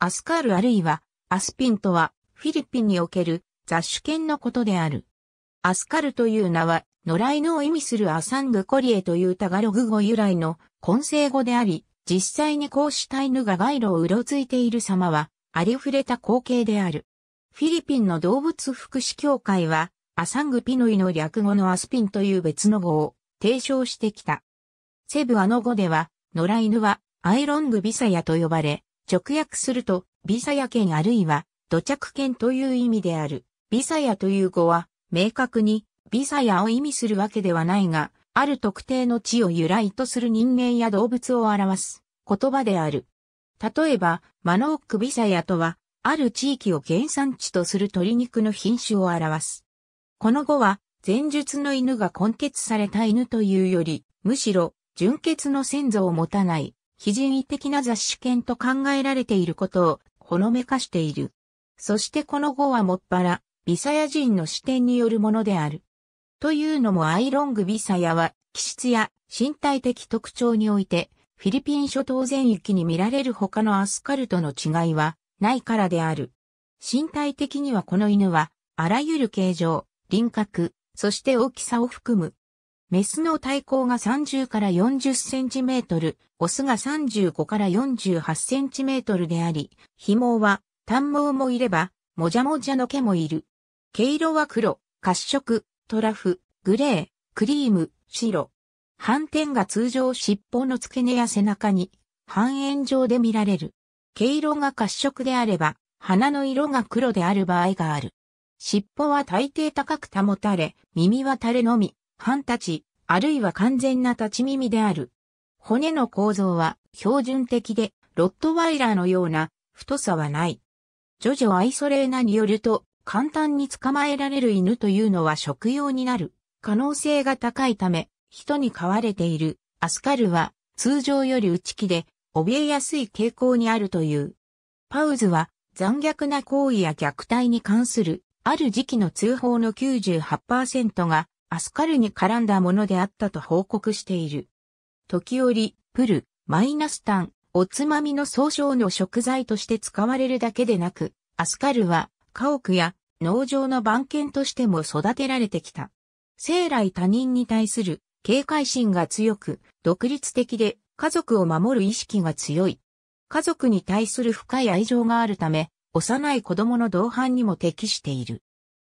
アスカールあるいはアスピンとはフィリピンにおける雑種犬のことである。アスカルという名は野良犬を意味するアサングコリエというタガログ語由来の混成語であり、実際にこうした犬が街路をうろついている様はありふれた光景である。フィリピンの動物福祉協会はアサングピノイの略語のアスピンという別の語を提唱してきた。セブアの語では野良犬はアイロングビサヤと呼ばれ、直訳すると、ビサヤ県あるいは、土着県という意味である。ビサヤという語は、明確に、ビサヤを意味するわけではないが、ある特定の地を由来とする人間や動物を表す言葉である。例えば、マノークビサヤとは、ある地域を原産地とする鶏肉の品種を表す。この語は、前述の犬が根血された犬というより、むしろ、純血の先祖を持たない、非人為的な雑誌犬と考えられていることをほのめかしている。そしてこの語はもっぱら、ビサヤ人の視点によるものである。というのもアイロングビサヤは、気質や身体的特徴において、フィリピン諸島全域に見られる他のアスカルトの違いは、ないからである。身体的にはこの犬は、あらゆる形状、輪郭、そして大きさを含むメスの体高が30から40センチメートル、オスが35から48センチメートルであり、紐は短毛もいれば、もじゃもじゃの毛もいる。毛色は黒、褐色、トラフ、グレー、クリーム、白。斑点が通常尻尾の付け根や背中に半円状で見られる。毛色が褐色であれば、鼻の色が黒である場合がある。尻尾は大抵高く保たれ、耳は垂れのみ、半立ち、あるいは完全な立ち耳である。骨の構造は標準的で、ロットワイラーのような太さはない。ジョジョ・アイソレーナによると、簡単に捕まえられる犬というのは食用になる可能性が高いため、人に飼われているアスカルは通常より内気で、怯えやすい傾向にあるという。パウズは残虐な行為や虐待に関するある時期の通報の98%がアスカルに絡んだものであったと報告している。時折、プル、マイナスタン、おつまみの総称の食材として使われるだけでなく、アスカルは家屋や農場の番犬としても育てられてきた。生来他人に対する警戒心が強く、独立的で家族を守る意識が強い。家族に対する深い愛情があるため、幼い子供の同伴にも適している。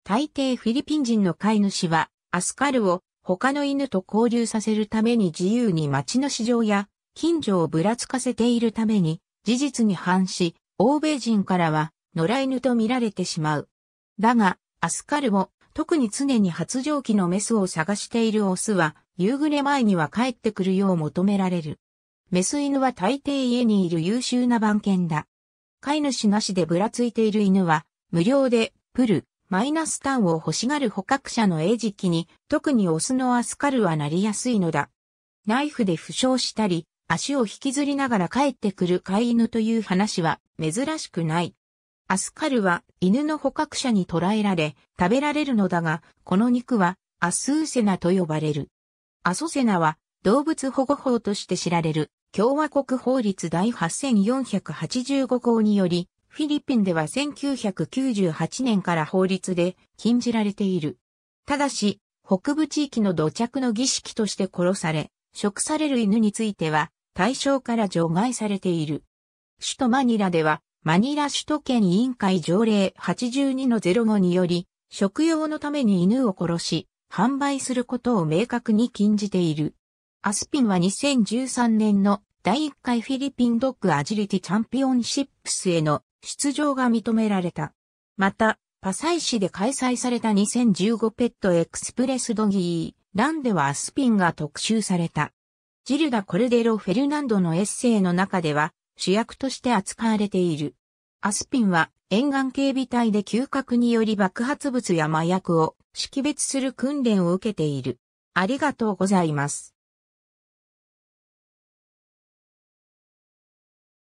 大抵フィリピン人の飼い主はアスカルを他の犬と交流させるために自由に街の市場や近所をぶらつかせているために事実に反し、欧米人からは野良犬と見られてしまう。だが、アスカルを特に常に発情期のメスを探しているオスは夕暮れ前には帰ってくるよう求められる。メス犬は大抵家にいる優秀な番犬だ。飼い主なしでぶらついている犬は無料でプル、マイナスタンを欲しがる捕獲者の餌食に、特にオスのアスカルはなりやすいのだ。ナイフで負傷したり、足を引きずりながら帰ってくる飼い犬という話は珍しくない。アスカルは犬の捕獲者に捕らえられ、食べられるのだが、この肉はアスーセナと呼ばれる。アソセナは動物保護法として知られる共和国法律第8485号によりフィリピンでは1998年から法律で禁じられている。ただし、北部地域の土着の儀式として殺され、食される犬については対象から除外されている。首都マニラでは、マニラ首都圏委員会条例82の05により、食用のために犬を殺し、販売することを明確に禁じている。アスピンは2013年の第1回フィリピンドッグアジリティチャンピオンシップスへの出場が認められた。また、パサイ市で開催された2015ペットエクスプレスドギー、ランではアスピンが特集された。ジルダ・コルデロ・フェルナンドのエッセイの中では主役として扱われている。アスピンは沿岸警備隊で嗅覚により爆発物や麻薬を識別する訓練を受けている。ありがとうございます。